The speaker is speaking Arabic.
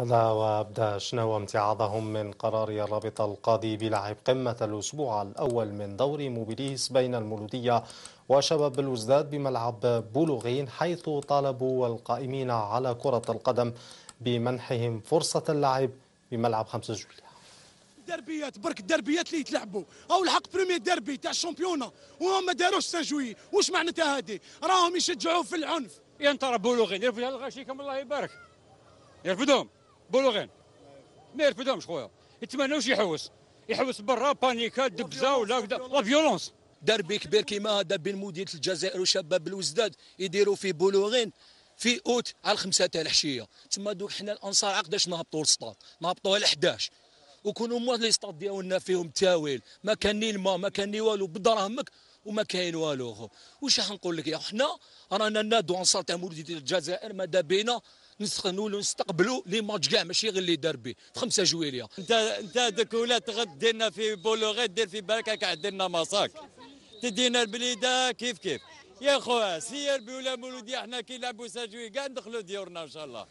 هذا وابدا شنو امتعاضهم من قرار الرابطة القاضي بلعب قمة الأسبوع الأول من دور موبيليس بين المولودية وشباب الوزداد بملعب بولوغين حيث طالبوا القائمين على كرة القدم بمنحهم فرصة اللعب بملعب خمسة جوليا الدربيات برك الدربيات اللي يتلعبوا او الحق بريمي ديربي تاع الشامبيونه وهم ما داروش سان واش معناتها هذه راهم يشجعوا في العنف يا ترى بولوغين يرفدوا كم الله يبارك يرفدهم بلوغين ما يرفدهمش خويا يتمناوش يحوس يحوس برا بانيكات دبزه ولا كذا لا فيولونس دربي كبير كيما هذا بين مدينه الجزائر وشباب الوزداد يديروا في بلوغين في اوت على الخمسه تاع الحشيه تما دوك حنا الانصار عقداش نهبطوا للسطاد نهبطوا على 11 وكونوا هما لي سطاد ديالنا فيهم تاويل ما كان الماء ما كان والو بدراهمك وما كاين والو واش نقول لك يا حنا رانا نادو انصار تاع مولوديه الجزائر ماذا بينا نسخنوا له نستقبلوا لي ماتش كاع ماشي غير اللي دار به 5 جويليه انت انت ذاك ولات غد ديرنا في بولوغي دير في بالك كاع ديرنا مساك تدينا البليده كيف كيف يا خويا سير بولا مولودي احنا كي نلعبوا ساجوي كاع ندخلوا ديورنا ان شاء الله